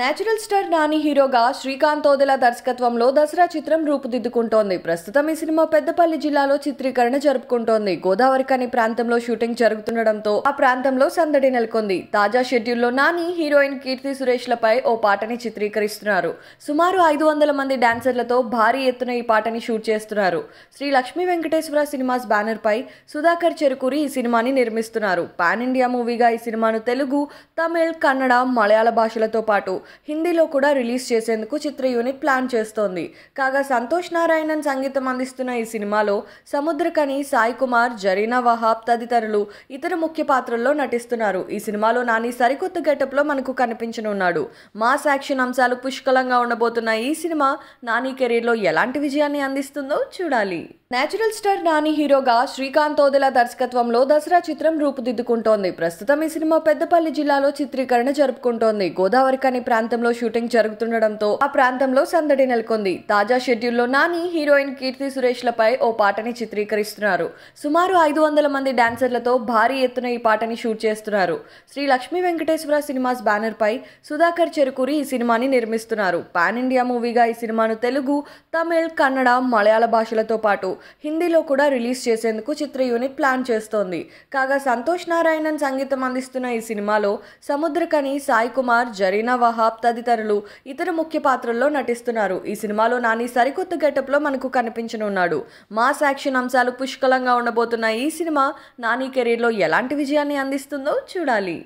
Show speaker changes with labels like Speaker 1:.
Speaker 1: natural star Nani హీరోగా శ్రీకాంత్ ఓదెల దర్శకత్వంలో దసరా చిత్రం రూపుదిద్దుకుంటోంది ప్రస్తుతం ఈ సినిమా పెద్దపల్లి జిల్లాలో చిత్రీకరణ జరుపుకుంటోంది గోదావరి కని ప్రాంతంలో షూటింగ్ జరుగుతుండటంతో ఆ ప్రాంతంలో సందడి నెలకొంది తాజా షెడ్యూల్లో నాని హీరోయిన్ కీర్తి సురేష్లపై ఓ పాటని చిత్రీకరిస్తున్నారు సుమారు ఐదు వందల మంది డాన్సర్లతో భారీ ఎత్తున ఈ పాటని షూట్ చేస్తున్నారు శ్రీ లక్ష్మీ వెంకటేశ్వర సినిమాస్ బ్యానర్పై సుధాకర్ చెరుకూరి ఈ సినిమాని నిర్మిస్తున్నారు పాన్ ఇండియా మూవీగా ఈ సినిమాను తెలుగు తమిళ్ కన్నడ మలయాళ భాషలతో పాటు హిందీలో కూడా రిలీజ్ చేసేందుకు చిత్ర యూనిట్ ప్లాన్ చేస్తోంది కాగా సంతోష్ నారాయణన్ సంగీతం అందిస్తున్న ఈ సినిమాలో సముద్రకని సాయి కుమార్ జరీనా వహాబ్ తదితరులు ఇతర ముఖ్య పాత్రల్లో నటిస్తున్నారు ఈ సినిమాలో నాని సరికొత్త గెటప్లో మనకు కనిపించనున్నాడు మాస్ యాక్షన్ అంశాలు పుష్కలంగా ఉండబోతున్న ఈ సినిమా నాని కెరీర్లో ఎలాంటి విజయాన్ని అందిస్తుందో చూడాలి నేచురల్ స్టార్ నాని హీరోగా శ్రీకాంత్ ఓదెల దర్శకత్వంలో దసరా చిత్రం రూపుదిద్దుకుంటోంది ప్రస్తుతం ఈ సినిమా పెద్దపల్లి జిల్లాలో చిత్రీకరణ జరుపుకుంటోంది గోదావరి కని ప్రాంతంలో షూటింగ్ జరుగుతుండడంతో ఆ ప్రాంతంలో సందడి నెలకొంది తాజా షెడ్యూల్లో నాని హీరోయిన్ కీర్తి సురేష్ లపై ఓ పాటని చిత్రీకరిస్తున్నారు సుమారు ఐదు వందల మంది డాన్సర్లతో భారీ ఎత్తున ఈ పాటని షూట్ చేస్తున్నారు శ్రీ లక్ష్మీ వెంకటేశ్వర సినిమాస్ పై సుధాకర్ చెరుకూరి ఈ సినిమాని నిర్మిస్తున్నారు పాన్ ఇండియా మూవీగా ఈ సినిమాను తెలుగు తమిళ్ కన్నడ మలయాళ భాషలతో పాటు హిందీలో కూడా రిలీజ్ చేసేందుకు చిత్ర యూనిట్ ప్లాన్ చేస్తోంది కాగా సంతోష్ నారాయణన్ సంగీతం అందిస్తున్న ఈ సినిమాలో సముద్రకని సాయి కుమార్ జరీనా వాహ షహాబ్ తదితరులు ఇతర ముఖ్య పాత్రల్లో నటిస్తున్నారు ఈ సినిమాలో నాని సరికొత్త గెటప్లో మనకు కనిపించనున్నాడు మాస్ యాక్షన్ అంశాలు పుష్కలంగా ఉండబోతున్న ఈ సినిమా నాని కెరీర్లో ఎలాంటి విజయాన్ని అందిస్తుందో చూడాలి